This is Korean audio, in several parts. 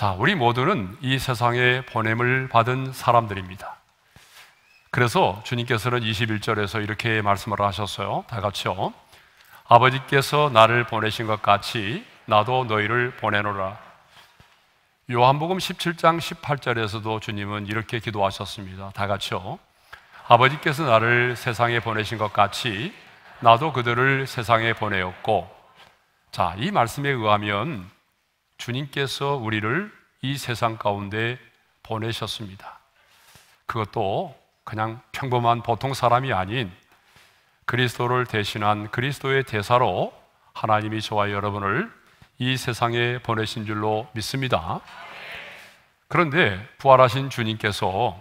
자, 우리 모두는 이 세상에 보냄을 받은 사람들입니다. 그래서 주님께서는 21절에서 이렇게 말씀을 하셨어요. 다 같이요. 아버지께서 나를 보내신 것 같이 나도 너희를 보내노라. 요한복음 17장 18절에서도 주님은 이렇게 기도하셨습니다. 다 같이요. 아버지께서 나를 세상에 보내신 것 같이 나도 그들을 세상에 보내었고 자, 이 말씀에 의하면 주님께서 우리를 이 세상 가운데 보내셨습니다. 그것도 그냥 평범한 보통 사람이 아닌 그리스도를 대신한 그리스도의 대사로 하나님이 저와 여러분을 이 세상에 보내신 줄로 믿습니다. 그런데 부활하신 주님께서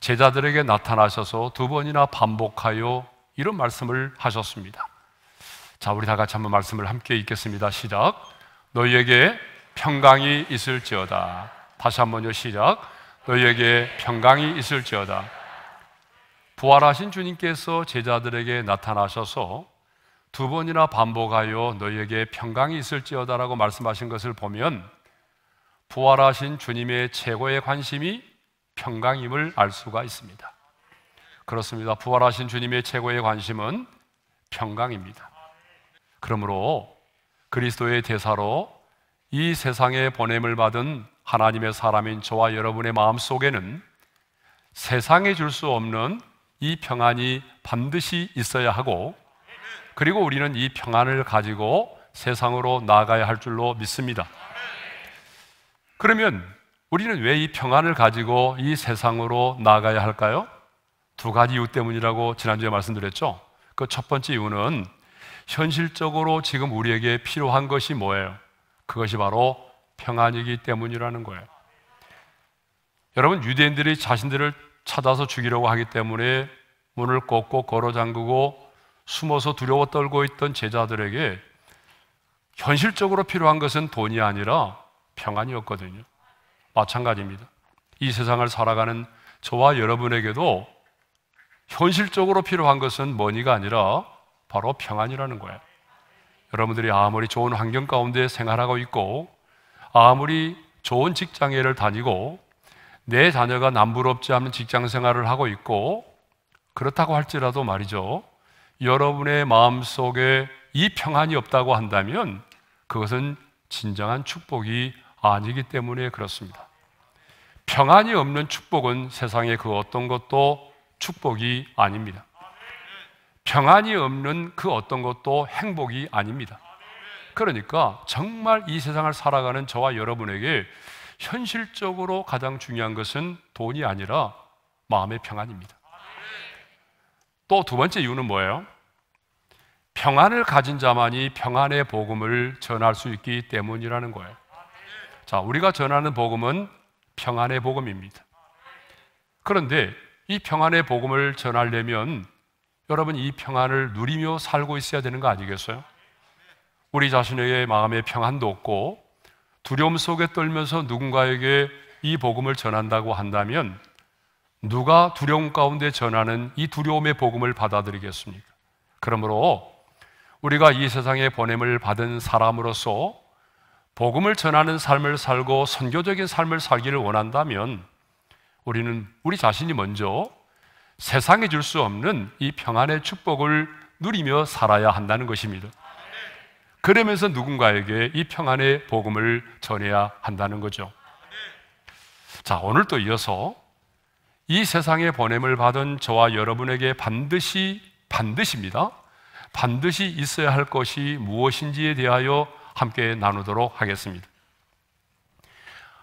제자들에게 나타나셔서 두 번이나 반복하여 이런 말씀을 하셨습니다. 자, 우리 다 같이 한번 말씀을 함께 읽겠습니다. 시작. 너희에게 평강이 있을지어다. 다시 한번요 시작. 너희에게 평강이 있을지어다. 부활하신 주님께서 제자들에게 나타나셔서 두 번이나 반복하여 너희에게 평강이 있을지어다라고 말씀하신 것을 보면 부활하신 주님의 최고의 관심이 평강임을 알 수가 있습니다. 그렇습니다. 부활하신 주님의 최고의 관심은 평강입니다. 그러므로 그리스도의 대사로 이 세상에 보냄을 받은 하나님의 사람인 저와 여러분의 마음 속에는 세상에 줄 수 없는 이 평안이 반드시 있어야 하고 그리고 우리는 이 평안을 가지고 세상으로 나아가야 할 줄로 믿습니다. 그러면 우리는 왜 이 평안을 가지고 이 세상으로 나아가야 할까요? 두 가지 이유 때문이라고 지난주에 말씀드렸죠. 그 첫 번째 이유는 현실적으로 지금 우리에게 필요한 것이 뭐예요? 그것이 바로 평안이기 때문이라는 거예요. 여러분, 유대인들이 자신들을 찾아서 죽이려고 하기 때문에 문을 꽂고 걸어 잠그고 숨어서 두려워 떨고 있던 제자들에게 현실적으로 필요한 것은 돈이 아니라 평안이었거든요. 마찬가지입니다. 이 세상을 살아가는 저와 여러분에게도 현실적으로 필요한 것은 머니가 아니라 바로 평안이라는 거예요. 여러분들이 아무리 좋은 환경 가운데 생활하고 있고 아무리 좋은 직장에를 다니고 내 자녀가 남부럽지 않은 직장 생활을 하고 있고 그렇다고 할지라도 말이죠. 여러분의 마음 속에 이 평안이 없다고 한다면 그것은 진정한 축복이 아니기 때문에 그렇습니다. 평안이 없는 축복은 세상의 그 어떤 것도 축복이 아닙니다. 평안이 없는 그 어떤 것도 행복이 아닙니다. 그러니까 정말 이 세상을 살아가는 저와 여러분에게 현실적으로 가장 중요한 것은 돈이 아니라 마음의 평안입니다. 또 두 번째 이유는 뭐예요? 평안을 가진 자만이 평안의 복음을 전할 수 있기 때문이라는 거예요. 자, 우리가 전하는 복음은 평안의 복음입니다. 그런데 이 평안의 복음을 전하려면 여러분 이 평안을 누리며 살고 있어야 되는 거 아니겠어요? 우리 자신의 마음에 평안도 없고 두려움 속에 떨면서 누군가에게 이 복음을 전한다고 한다면 누가 두려움 가운데 전하는 이 두려움의 복음을 받아들이겠습니까? 그러므로 우리가 이 세상의 보냄을 받은 사람으로서 복음을 전하는 삶을 살고 선교적인 삶을 살기를 원한다면 우리는 우리 자신이 먼저 세상에줄수 없는 이 평안의 축복을 누리며 살아야 한다는 것입니다. 그러면서 누군가에게 이 평안의 복음을 전해야 한다는 거죠. 자, 오늘 또 이어서 이 세상의 보냄을 받은 저와 여러분에게 반드시, 반드시입니다. 반드시 있어야 할 것이 무엇인지에 대하여 함께 나누도록 하겠습니다.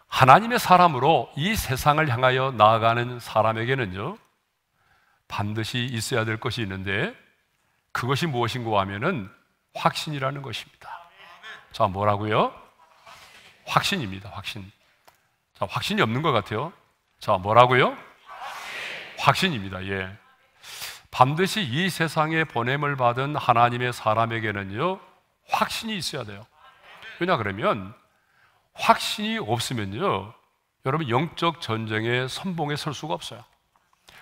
하나님의 사람으로 이 세상을 향하여 나아가는 사람에게는요, 반드시 있어야 될 것이 있는데 그것이 무엇인고 하면은 확신이라는 것입니다. 자, 뭐라고요? 확신입니다. 확신. 자, 확신이 없는 것 같아요. 자, 뭐라고요? 확신. 입니다 예. 반드시 이 세상에 보냄을 받은 하나님의 사람에게는요, 확신이 있어야 돼요. 왜냐 그러면 확신이 없으면요, 여러분 영적 전쟁의 선봉에 설 수가 없어요.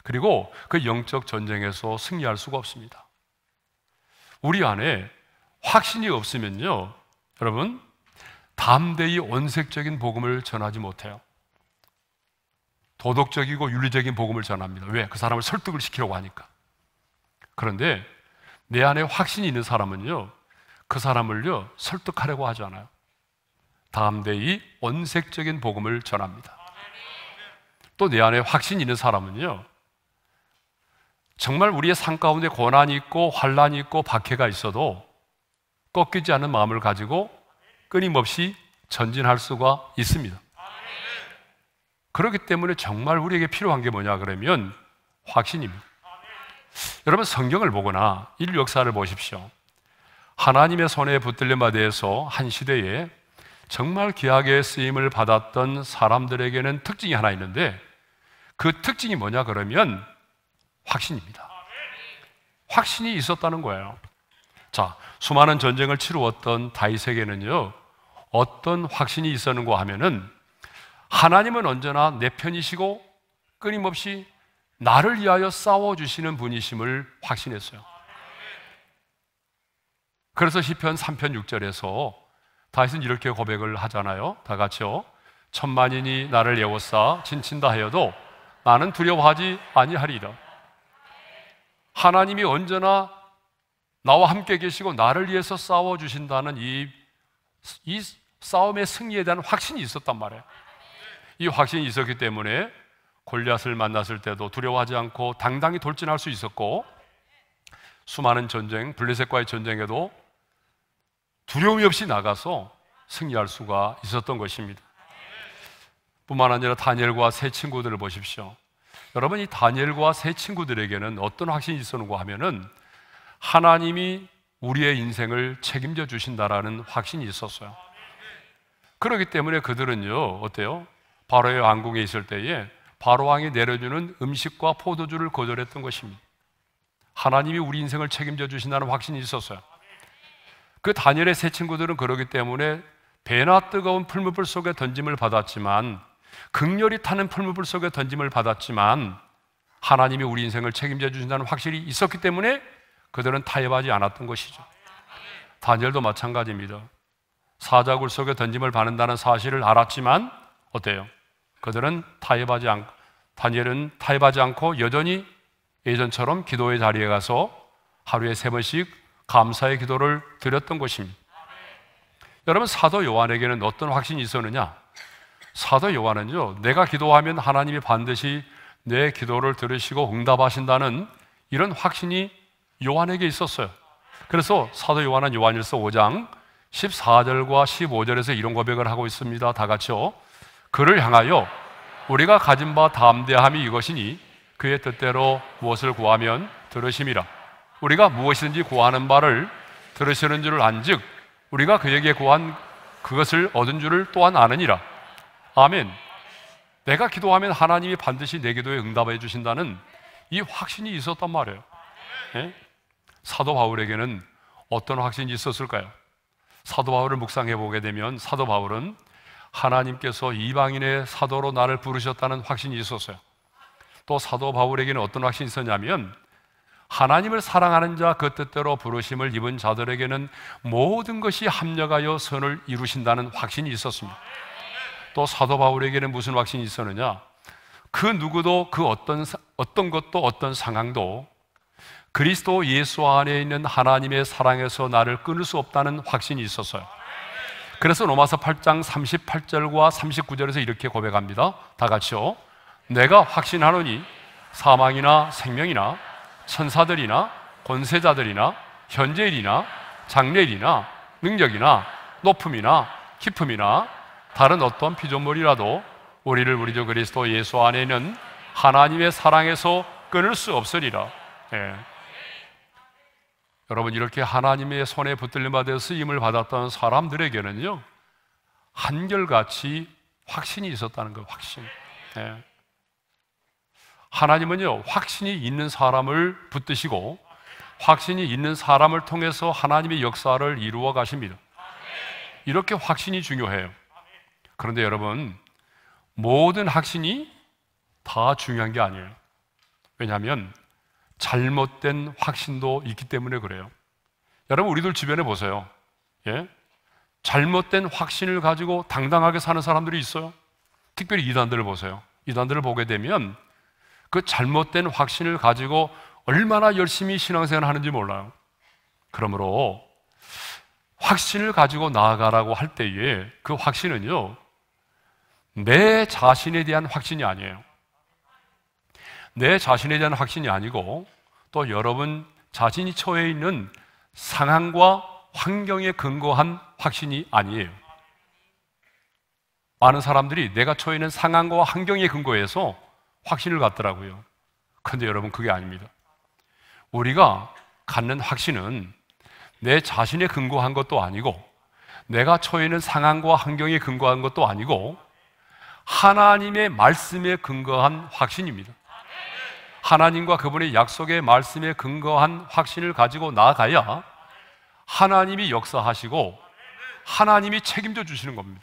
그리고 그 영적 전쟁에서 승리할 수가 없습니다. 우리 안에 확신이 없으면요, 여러분, 담대히 원색적인 복음을 전하지 못해요. 도덕적이고 윤리적인 복음을 전합니다. 왜? 그 사람을 설득을 시키려고 하니까. 그런데 내 안에 확신이 있는 사람은요, 그 사람을요, 설득하려고 하지 않아요. 담대히 원색적인 복음을 전합니다. 또 내 안에 확신이 있는 사람은요, 정말 우리의 삶 가운데 고난이 있고 환란이 있고 박해가 있어도 꺾이지 않는 마음을 가지고 끊임없이 전진할 수가 있습니다. 그렇기 때문에 정말 우리에게 필요한 게 뭐냐 그러면 확신입니다. 여러분 성경을 보거나 인류 역사를 보십시오. 하나님의 손에 붙들린 바 대해서 한 시대에 정말 귀하게 쓰임을 받았던 사람들에게는 특징이 하나 있는데 그 특징이 뭐냐 그러면 확신입니다. 확신이 있었다는 거예요. 자, 수많은 전쟁을 치루었던 다윗에게는요, 어떤 확신이 있었는가 하면은 하나님은 언제나 내 편이시고 끊임없이 나를 위하여 싸워주시는 분이심을 확신했어요. 그래서 시편 3편 6절에서 다윗은 이렇게 고백을 하잖아요. 다 같이요. 천만인이 나를 예워싸 진친다 하여도 나는 두려워하지 아니하리라. 하나님이 언제나 나와 함께 계시고 나를 위해서 싸워 주신다는 이, 이 싸움의 승리에 대한 확신이 있었단 말이에요. 이 확신이 있었기 때문에 골리앗을 만났을 때도 두려워하지 않고 당당히 돌진할 수 있었고 수많은 전쟁, 블레셋과의 전쟁에도 두려움이 없이 나가서 승리할 수가 있었던 것입니다. 뿐만 아니라 다니엘과 세 친구들을 보십시오. 여러분 이 다니엘과 세 친구들에게는 어떤 확신이 있었는가 하면은 하나님이 우리의 인생을 책임져 주신다라는 확신이 있었어요. 그렇기 때문에 그들은요 어때요? 바로의 왕궁에 있을 때에 바로 왕이 내려주는 음식과 포도주를 거절했던 것입니다. 하나님이 우리 인생을 책임져 주신다는 확신이 있었어요. 그 다니엘의 세 친구들은 그러기 때문에 배나 뜨거운 풀무불 속에 던짐을 받았지만 극렬히 타는 풀무불 속에 던짐을 받았지만 하나님이 우리 인생을 책임져 주신다는 확실히 있었기 때문에 그들은 타협하지 않았던 것이죠. 다니엘도 마찬가지입니다. 사자굴 속에 던짐을 받는다는 사실을 알았지만 어때요? 그들은 타협하지 않 다니엘은 타협하지 않고 여전히 예전처럼 기도의 자리에 가서 하루에 세 번씩 감사의 기도를 드렸던 것입니다. 여러분 사도 요한에게는 어떤 확신이 있었느냐? 사도 요한은요, 내가 기도하면 하나님이 반드시 내 기도를 들으시고 응답하신다는 이런 확신이 요한에게 있었어요. 그래서 사도 요한은 요한일서 5장 14절과 15절에서 이런 고백을 하고 있습니다. 다 같이요. 그를 향하여 우리가 가진 바 담대함이 이것이니 그의 뜻대로 무엇을 구하면 들으심이라. 우리가 무엇이든지 구하는 바를 들으시는 줄을 안즉 우리가 그에게 구한 그것을 얻은 줄을 또한 아느니라. 아멘. 내가 기도하면 하나님이 반드시 내 기도에 응답해 주신다는 이 확신이 있었단 말이에요. 예? 사도 바울에게는 어떤 확신이 있었을까요? 사도 바울을 묵상해 보게 되면 사도 바울은 하나님께서 이방인의 사도로 나를 부르셨다는 확신이 있었어요. 또 사도 바울에게는 어떤 확신이 있었냐면 하나님을 사랑하는 자 그 뜻대로 부르심을 입은 자들에게는 모든 것이 합력하여 선을 이루신다는 확신이 있었습니다. 또 사도 바울에게는 무슨 확신이 있었느냐? 그 누구도 그 어떤, 어떤 것도 어떤 상황도 그리스도 예수 안에 있는 하나님의 사랑에서 나를 끊을 수 없다는 확신이 있었어요. 그래서 로마서 8장 38절과 39절에서 이렇게 고백합니다. 다 같이요. 내가 확신하노니 사망이나 생명이나 천사들이나 권세자들이나 현재일이나 장래일이나 능력이나 높음이나 깊음이나 다른 어떤 피조물이라도 우리를 우리 주 그리스도 예수 안에는 하나님의 사랑에서 끊을 수 없으리라. 예. 여러분 이렇게 하나님의 손에 붙들림 받아 쓰임을 받았던 사람들에게는요 한결같이 확신이 있었다는 거 그 확신. 예. 하나님은요 확신이 있는 사람을 붙드시고 확신이 있는 사람을 통해서 하나님의 역사를 이루어 가십니다. 이렇게 확신이 중요해요. 그런데 여러분, 모든 확신이 다 중요한 게 아니에요. 왜냐하면 잘못된 확신도 있기 때문에 그래요. 여러분, 우리들 주변에 보세요. 예? 잘못된 확신을 가지고 당당하게 사는 사람들이 있어요. 특별히 이단들을 보세요. 이단들을 보게 되면 그 잘못된 확신을 가지고 얼마나 열심히 신앙생활 하는지 몰라요. 그러므로 확신을 가지고 나아가라고 할 때에 그 확신은요, 내 자신에 대한 확신이 아니에요. 내 자신에 대한 확신이 아니고 또 여러분 자신이 처해 있는 상황과 환경에 근거한 확신이 아니에요. 많은 사람들이 내가 처해 있는 상황과 환경에 근거해서 확신을 갖더라고요. 근데 여러분 그게 아닙니다. 우리가 갖는 확신은 내 자신에 근거한 것도 아니고 내가 처해 있는 상황과 환경에 근거한 것도 아니고 하나님의 말씀에 근거한 확신입니다. 하나님과 그분의 약속의 말씀에 근거한 확신을 가지고 나아가야 하나님이 역사하시고 하나님이 책임져 주시는 겁니다.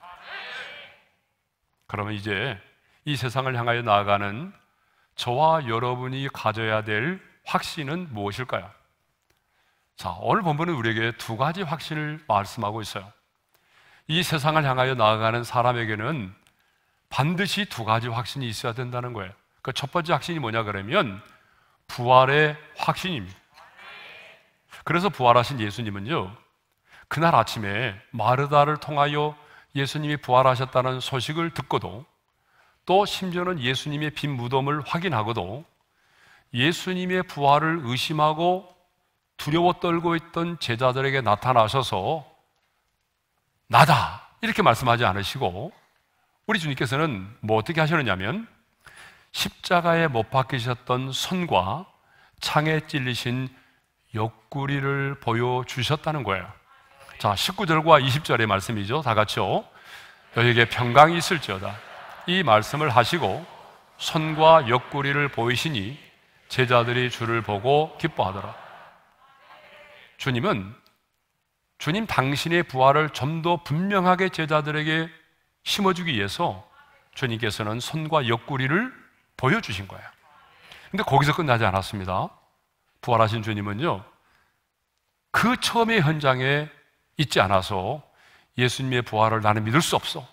그러면 이제 이 세상을 향하여 나아가는 저와 여러분이 가져야 될 확신은 무엇일까요? 자, 오늘 본문은 우리에게 두 가지 확신을 말씀하고 있어요. 이 세상을 향하여 나아가는 사람에게는 반드시 두 가지 확신이 있어야 된다는 거예요. 그첫 그러니까 번째 확신이 뭐냐 그러면 부활의 확신입니다. 그래서 부활하신 예수님은요, 그날 아침에 마르다를 통하여 예수님이 부활하셨다는 소식을 듣고도 또 심지어는 예수님의 빈 무덤을 확인하고도 예수님의 부활을 의심하고 두려워 떨고 있던 제자들에게 나타나셔서 나다! 이렇게 말씀하지 않으시고 우리 주님께서는 뭐 어떻게 하셨느냐면 십자가에 못 박히셨던 손과 창에 찔리신 옆구리를 보여주셨다는 거예요. 자, 19절과 20절의 말씀이죠. 다 같이요. 여에게 평강이 있을지어다. 이 말씀을 하시고 손과 옆구리를 보이시니 제자들이 주를 보고 기뻐하더라. 주님은 주님 당신의 부활을 좀 더 분명하게 제자들에게 심어주기 위해서 주님께서는 손과 옆구리를 보여주신 거예요. 근데 거기서 끝나지 않았습니다. 부활하신 주님은요, 그 처음의 현장에 있지 않아서 예수님의 부활을 나는 믿을 수 없어.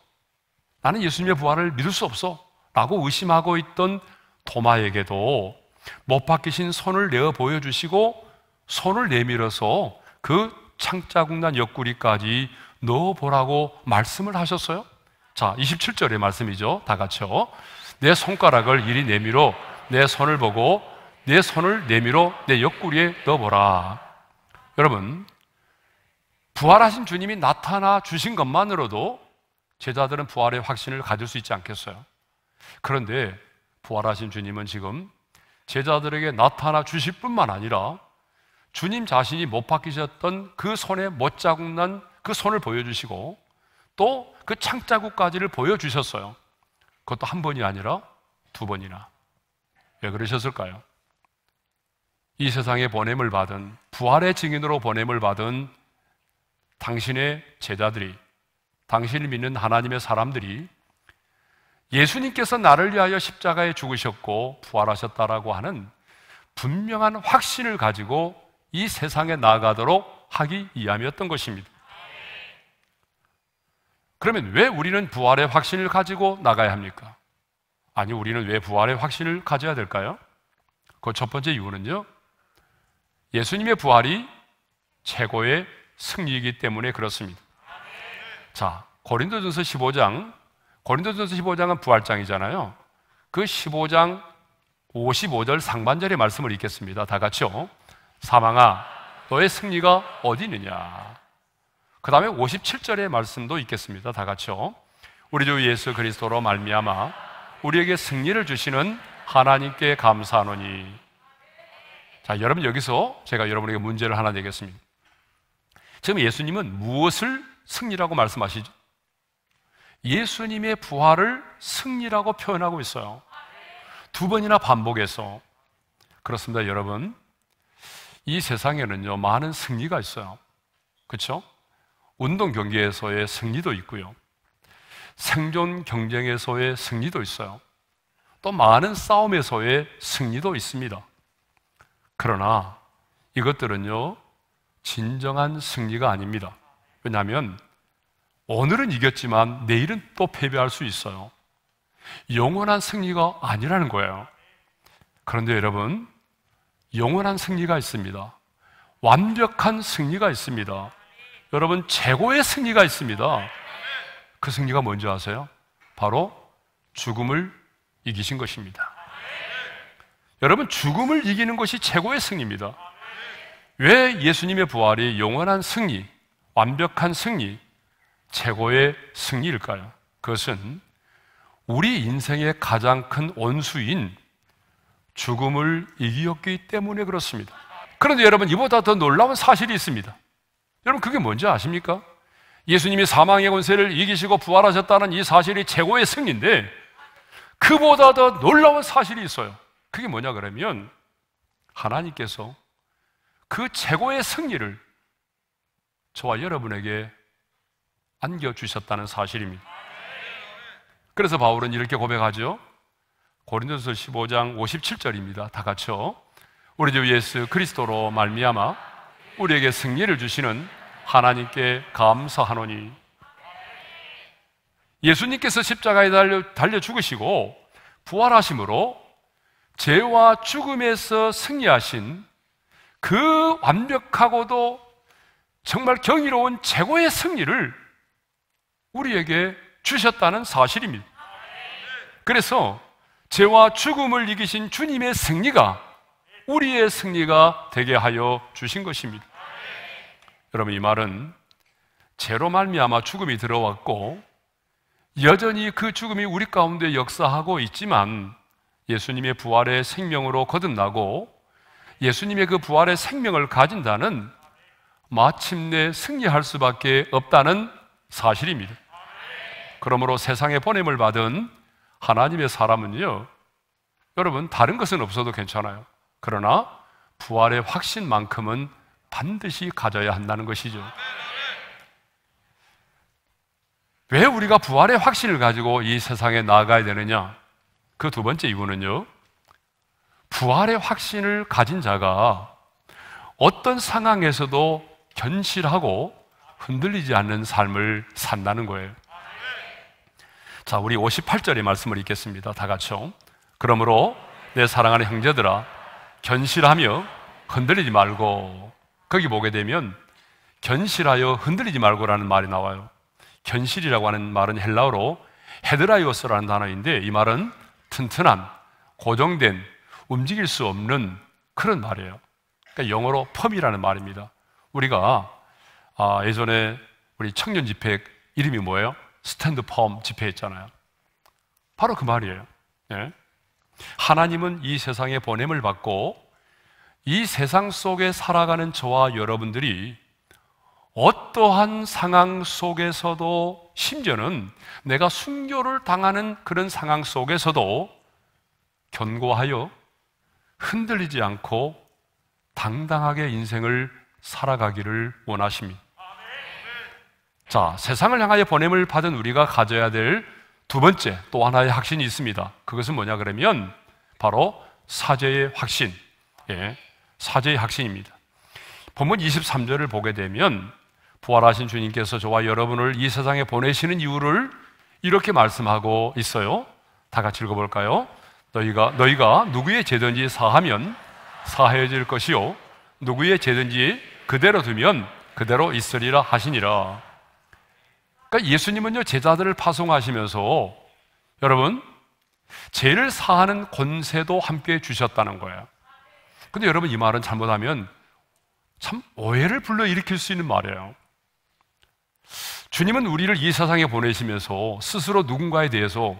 나는 예수님의 부활을 믿을 수 없어. 라고 의심하고 있던 도마에게도 못 박히신 손을 내어 보여주시고 손을 내밀어서 그 창자국난 옆구리까지 넣어보라고 말씀을 하셨어요. 자, 27절의 말씀이죠. 다 같이요. 내 손가락을 이리 내밀어 내 손을 보고 내 손을 내밀어 내 옆구리에 넣어보라. 여러분, 부활하신 주님이 나타나 주신 것만으로도 제자들은 부활의 확신을 가질 수 있지 않겠어요? 그런데 부활하신 주님은 지금 제자들에게 나타나 주실 뿐만 아니라 주님 자신이 못 박히셨던 그 손에 못 자국 난그 손을 보여주시고 또그 창자국까지를 보여주셨어요. 그것도 한 번이 아니라 두 번이나. 왜 그러셨을까요? 이 세상에 보냄을 받은, 부활의 증인으로 보냄을 받은 당신의 제자들이, 당신을 믿는 하나님의 사람들이 예수님께서 나를 위하여 십자가에 죽으셨고 부활하셨다라고 하는 분명한 확신을 가지고 이 세상에 나아가도록 하기 위함이었던 것입니다. 그러면 왜 우리는 부활의 확신을 가지고 나가야 합니까? 아니, 우리는 왜 부활의 확신을 가져야 될까요? 그 첫 번째 이유는요, 예수님의 부활이 최고의 승리이기 때문에 그렇습니다. 자, 고린도전서 15장, 고린도전서 15장은 부활장이잖아요. 그 15장 55절 상반절의 말씀을 읽겠습니다. 다 같이요. 사망아, 너의 승리가 어디 있느냐? 그 다음에 57절의 말씀도 있겠습니다. 다 같이요. 우리 주 예수 그리스도로 말미암아 우리에게 승리를 주시는 하나님께 감사하노니. 자, 여러분 여기서 제가 여러분에게 문제를 하나 내겠습니다. 지금 예수님은 무엇을 승리라고 말씀하시죠? 예수님의 부활을 승리라고 표현하고 있어요. 두 번이나 반복해서. 그렇습니다, 여러분. 이 세상에는요, 많은 승리가 있어요. 그렇죠? 운동 경기에서의 승리도 있고요. 생존 경쟁에서의 승리도 있어요. 또 많은 싸움에서의 승리도 있습니다. 그러나 이것들은요, 진정한 승리가 아닙니다. 왜냐하면 오늘은 이겼지만 내일은 또 패배할 수 있어요. 영원한 승리가 아니라는 거예요. 그런데 여러분, 영원한 승리가 있습니다. 완벽한 승리가 있습니다. 여러분, 최고의 승리가 있습니다. 그 승리가 뭔지 아세요? 바로 죽음을 이기신 것입니다. 여러분, 죽음을 이기는 것이 최고의 승리입니다. 왜 예수님의 부활이 영원한 승리, 완벽한 승리, 최고의 승리일까요? 그것은 우리 인생의 가장 큰 원수인 죽음을 이기었기 때문에 그렇습니다. 그런데 여러분, 이보다 더 놀라운 사실이 있습니다. 여러분 그게 뭔지 아십니까? 예수님이 사망의 권세를 이기시고 부활하셨다는 이 사실이 최고의 승리인데 그보다 더 놀라운 사실이 있어요. 그게 뭐냐 그러면 하나님께서 그 최고의 승리를 저와 여러분에게 안겨주셨다는 사실입니다. 그래서 바울은 이렇게 고백하죠. 고린도서 15장 57절입니다. 다 같이요. 우리 주 예수 그리스도로 말미암아 우리에게 승리를 주시는 하나님께 감사하노니 예수님께서 십자가에 달려, 달려 죽으시고 부활하심으로 죄와 죽음에서 승리하신 그 완벽하고도 정말 경이로운 최고의 승리를 우리에게 주셨다는 사실입니다. 그래서 죄와 죽음을 이기신 주님의 승리가 우리의 승리가 되게 하여 주신 것입니다. 여러분 이 말은 죄로 말미암아 죽음이 들어왔고 여전히 그 죽음이 우리 가운데 역사하고 있지만 예수님의 부활의 생명으로 거듭나고 예수님의 그 부활의 생명을 가진다는 마침내 승리할 수밖에 없다는 사실입니다. 그러므로 세상에 보냄을 받은 하나님의 사람은요, 여러분, 다른 것은 없어도 괜찮아요. 그러나 부활의 확신만큼은 반드시 가져야 한다는 것이죠. 왜 우리가 부활의 확신을 가지고 이 세상에 나아가야 되느냐? 그 두 번째 이유는요. 부활의 확신을 가진 자가 어떤 상황에서도 견실하고 흔들리지 않는 삶을 산다는 거예요. 자, 우리 58절의 말씀을 읽겠습니다. 다 같이요. 그러므로 내 사랑하는 형제들아 견실하며 흔들리지 말고 거기 보게 되면 견실하여 흔들리지 말고라는 말이 나와요. 견실이라고 하는 말은 헬라어로 헤드라이오스라는 단어인데 이 말은 튼튼한, 고정된, 움직일 수 없는 그런 말이에요. 그러니까 영어로 펌이라는 말입니다. 우리가 아, 예전에 우리 청년 집회 이름이 뭐예요? 스탠드 펌 집회했잖아요. 바로 그 말이에요. 예? 하나님은 이 세상에 보냄을 받고 이 세상 속에 살아가는 저와 여러분들이 어떠한 상황 속에서도 심지어는 내가 순교를 당하는 그런 상황 속에서도 견고하여 흔들리지 않고 당당하게 인생을 살아가기를 원하십니다. 자, 세상을 향하여 보냄을 받은 우리가 가져야 될두 번째 또 하나의 확신이 있습니다. 그것은 뭐냐 그러면 바로 사제의 확신. 예, 사제의 확신입니다. 본문 23절을 보게 되면 부활하신 주님께서 저와 여러분을 이 세상에 보내시는 이유를 이렇게 말씀하고 있어요. 다 같이 읽어볼까요? 너희가, 너희가 누구의 죄든지 사하면 사해질 것이요. 누구의 죄든지 그대로 두면 그대로 있으리라 하시니라. 그러니까 예수님은요, 제자들을 파송하시면서 여러분, 죄를 사하는 권세도 함께 주셨다는 거예요. 근데 여러분, 이 말은 잘못하면 참 오해를 불러일으킬 수 있는 말이에요. 주님은 우리를 이 세상에 보내시면서 스스로 누군가에 대해서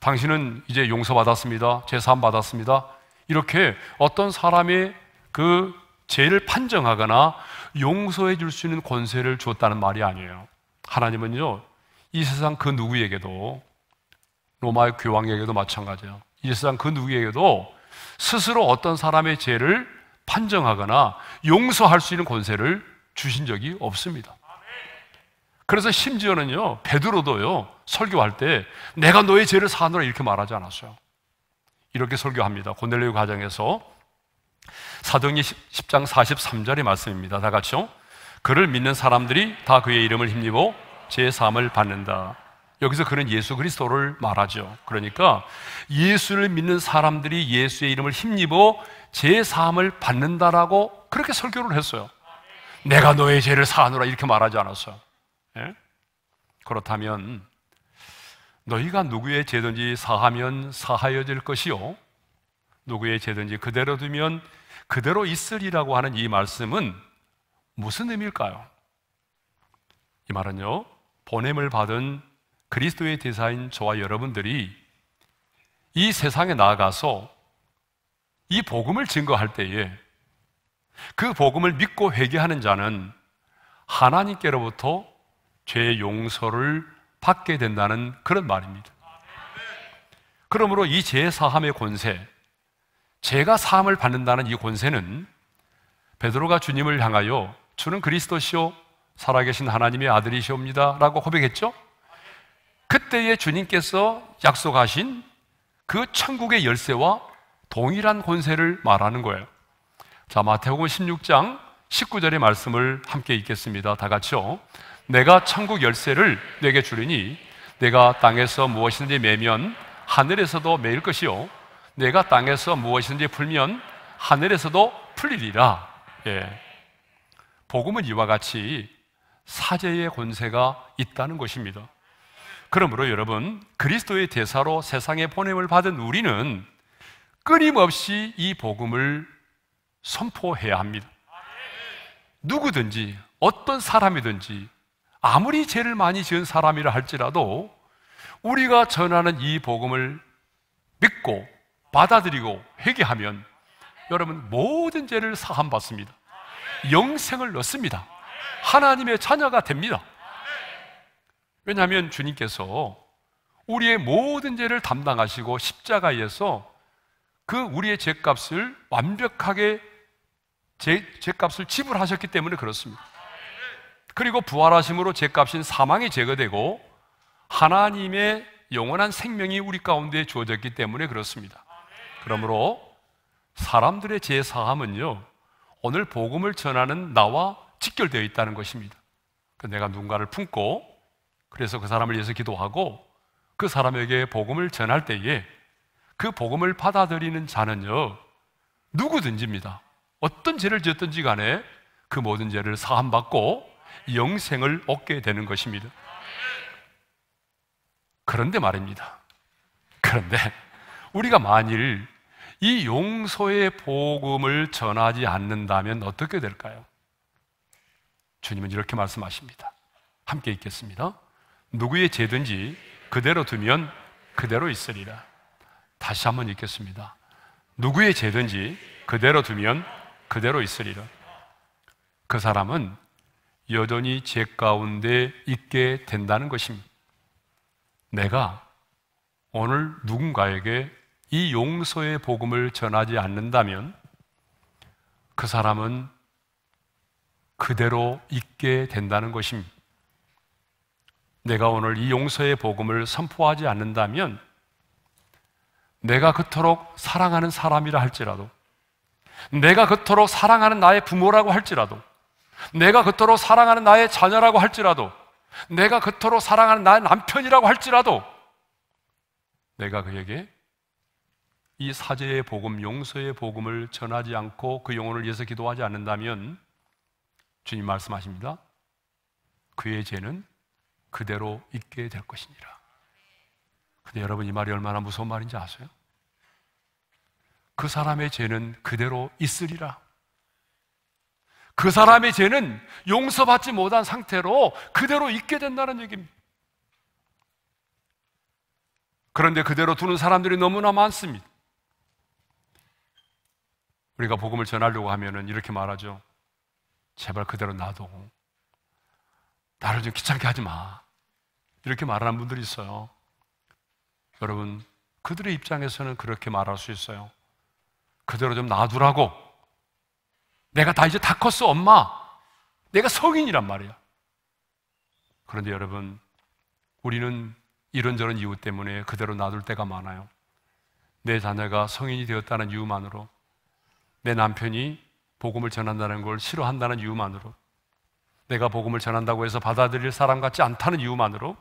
당신은 이제 용서받았습니다. 제사함 받았습니다. 이렇게 어떤 사람의 그 죄를 판정하거나 용서해 줄 수 있는 권세를 주었다는 말이 아니에요. 하나님은요, 이 세상 그 누구에게도 로마의 교황에게도 마찬가지예요. 이 세상 그 누구에게도 스스로 어떤 사람의 죄를 판정하거나 용서할 수 있는 권세를 주신 적이 없습니다. 그래서 심지어는요, 베드로도요, 설교할 때 내가 너의 죄를 사하노라 이렇게 말하지 않았어요. 이렇게 설교합니다. 고넬료 과정에서 사도행 10장 43절의 말씀입니다. 다 같이요. 그를 믿는 사람들이 다 그의 이름을 힘입어 제 삶을 받는다. 여기서 그는 예수 그리스도를 말하죠. 그러니까 예수를 믿는 사람들이 예수의 이름을 힘입어 제사을 받는다라고 그렇게 설교를 했어요. 내가 너의 죄를 사하노라 이렇게 말하지 않았어요. 예? 그렇다면 너희가 누구의 죄든지 사하면 사하여질 것이요 누구의 죄든지 그대로 두면 그대로 있으리라고 하는 이 말씀은 무슨 의미일까요? 이 말은요. 보냄을 받은 그리스도의 대사인 저와 여러분들이 이 세상에 나아가서 이 복음을 증거할 때에 그 복음을 믿고 회개하는 자는 하나님께로부터 죄의 용서를 받게 된다는 그런 말입니다. 그러므로 이죄 사함의 권세, 죄가 사함을 받는다는 이 권세는 베드로가 주님을 향하여 주는 그리스도시요 살아계신 하나님의 아들이시옵니다. 라고 고백했죠? 그때에 주님께서 약속하신 그 천국의 열쇠와 동일한 권세를 말하는 거예요. 자, 마태복음 16장 19절의 말씀을 함께 읽겠습니다. 다 같이요. 내가 천국 열쇠를 내게 주리니 내가 땅에서 무엇이지 매면 하늘에서도 매일 것이요. 내가 땅에서 무엇이지 풀면 하늘에서도 풀리리라. 예. 복음은 이와 같이 사제의 권세가 있다는 것입니다. 그러므로 여러분, 그리스도의 대사로 세상에 보냄을 받은 우리는 끊임없이 이 복음을 선포해야 합니다. 누구든지, 어떤 사람이든지, 아무리 죄를 많이 지은 사람이라 할지라도 우리가 전하는 이 복음을 믿고 받아들이고 회개하면 여러분 모든 죄를 사함받습니다. 영생을 얻습니다. 하나님의 자녀가 됩니다. 왜냐하면 주님께서 우리의 모든 죄를 담당하시고 십자가에서 그 우리의 죄값을 완벽하게 죄, 죄값을 지불하셨기 때문에 그렇습니다. 그리고 부활하심으로 죄값인 사망이 제거되고 하나님의 영원한 생명이 우리 가운데 주어졌기 때문에 그렇습니다. 그러므로 사람들의 죄 사함은요. 오늘 복음을 전하는 나와 직결되어 있다는 것입니다. 그러니까 내가 누군가를 품고 그래서 그 사람을 위해서 기도하고 그 사람에게 복음을 전할 때에 그 복음을 받아들이는 자는요 누구든지입니다. 어떤 죄를 지었든지 간에 그 모든 죄를 사함받고 영생을 얻게 되는 것입니다. 그런데 말입니다. 그런데 우리가 만일 이 용서의 복음을 전하지 않는다면 어떻게 될까요? 주님은 이렇게 말씀하십니다. 함께 읽겠습니다. 누구의 죄든지 그대로 두면 그대로 있으리라. 다시 한번 읽겠습니다. 누구의 죄든지 그대로 두면 그대로 있으리라. 그 사람은 여전히 죄 가운데 있게 된다는 것입니다. 내가 오늘 누군가에게 이 용서의 복음을 전하지 않는다면 그 사람은 그대로 있게 된다는 것입니다. 내가 오늘 이 용서의 복음을 선포하지 않는다면 내가 그토록 사랑하는 사람이라 할지라도 내가 그토록 사랑하는 나의 부모라고 할지라도 내가 그토록 사랑하는 나의 자녀라고 할지라도 내가 그토록 사랑하는 나의 남편이라고 할지라도 내가 그에게 이 사제의 복음, 용서의 복음을 전하지 않고 그 영혼을 위해서 기도하지 않는다면 주님 말씀하십니다. 그의 죄는 그대로 있게 될 것이니라. 근데 여러분 이 말이 얼마나 무서운 말인지 아세요? 그 사람의 죄는 그대로 있으리라. 그 사람의 죄는 용서받지 못한 상태로 그대로 있게 된다는 얘기입니다. 그런데 그대로 두는 사람들이 너무나 많습니다. 우리가 복음을 전하려고 하면 이렇게 말하죠. 제발 그대로 놔둬. 나를 좀 귀찮게 하지 마. 이렇게 말하는 분들이 있어요. 여러분, 그들의 입장에서는 그렇게 말할 수 있어요. 그대로 좀 놔두라고. 내가 다 이제 다 컸어, 엄마. 내가 성인이란 말이야. 그런데 여러분, 우리는 이런저런 이유 때문에 그대로 놔둘 때가 많아요. 내 자녀가 성인이 되었다는 이유만으로, 내 남편이 복음을 전한다는 걸 싫어한다는 이유만으로 내가 복음을 전한다고 해서 받아들일 사람 같지 않다는 이유만으로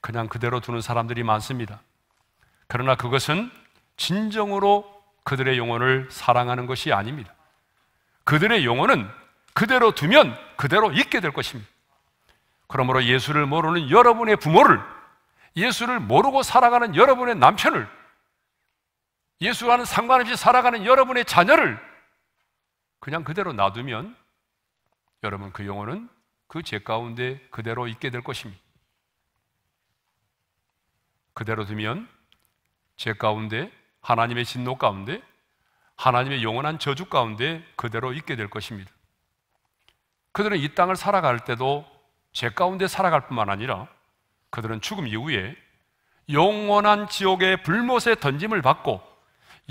그냥 그대로 두는 사람들이 많습니다. 그러나 그것은 진정으로 그들의 영혼을 사랑하는 것이 아닙니다. 그들의 영혼은 그대로 두면 그대로 있게 될 것입니다. 그러므로 예수를 모르는 여러분의 부모를, 예수를 모르고 살아가는 여러분의 남편을, 예수와는 상관없이 살아가는 여러분의 자녀를 그냥 그대로 놔두면 여러분 그 영혼은 그 죄 가운데 그대로 있게 될 것입니다. 그대로 두면 죄 가운데 하나님의 진노 가운데 하나님의 영원한 저주 가운데 그대로 있게 될 것입니다. 그들은 이 땅을 살아갈 때도 죄 가운데 살아갈 뿐만 아니라 그들은 죽음 이후에 영원한 지옥의 불못에 던짐을 받고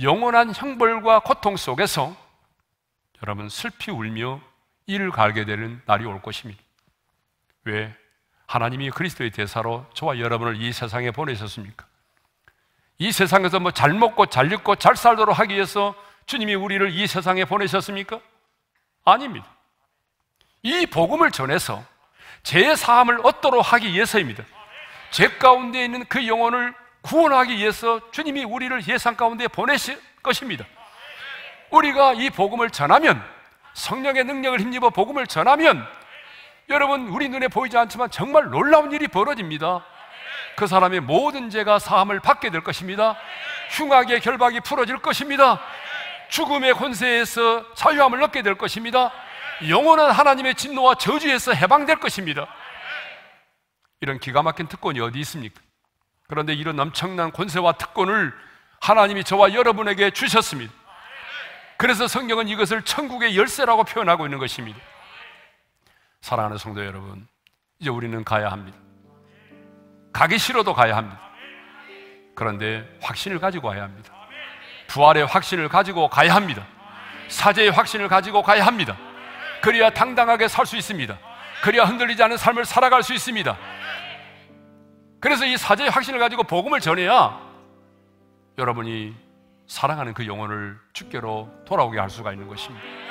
영원한 형벌과 고통 속에서 여러분 슬피 울며 이를 갈게 되는 날이 올 것입니다. 왜? 하나님이 그리스도의 대사로 저와 여러분을 이 세상에 보내셨습니까? 이 세상에서 뭐 잘 먹고 잘 입고 잘 살도록 하기 위해서 주님이 우리를 이 세상에 보내셨습니까? 아닙니다. 이 복음을 전해서 죄 사함을 얻도록 하기 위해서입니다. 죄 가운데 있는 그 영혼을 구원하기 위해서 주님이 우리를 예상 가운데 보내실 것입니다. 우리가 이 복음을 전하면 성령의 능력을 힘입어 복음을 전하면 여러분 우리 눈에 보이지 않지만 정말 놀라운 일이 벌어집니다. 그 사람의 모든 죄가 사함을 받게 될 것입니다. 흉악의 결박이 풀어질 것입니다. 죽음의 권세에서 자유함을 얻게 될 것입니다. 영원한 하나님의 진노와 저주에서 해방될 것입니다. 이런 기가 막힌 특권이 어디 있습니까? 그런데 이런 엄청난 권세와 특권을 하나님이 저와 여러분에게 주셨습니다. 그래서 성경은 이것을 천국의 열쇠라고 표현하고 있는 것입니다. 사랑하는 성도 여러분, 이제 우리는 가야 합니다. 가기 싫어도 가야 합니다. 그런데 확신을 가지고 가야 합니다. 부활의 확신을 가지고 가야 합니다. 사제의 확신을 가지고 가야 합니다. 그래야 당당하게 살 수 있습니다. 그래야 흔들리지 않은 삶을 살아갈 수 있습니다. 그래서 이 사제의 확신을 가지고 복음을 전해야 여러분이 사랑하는 그 영혼을 주께로 돌아오게 할 수가 있는 것입니다.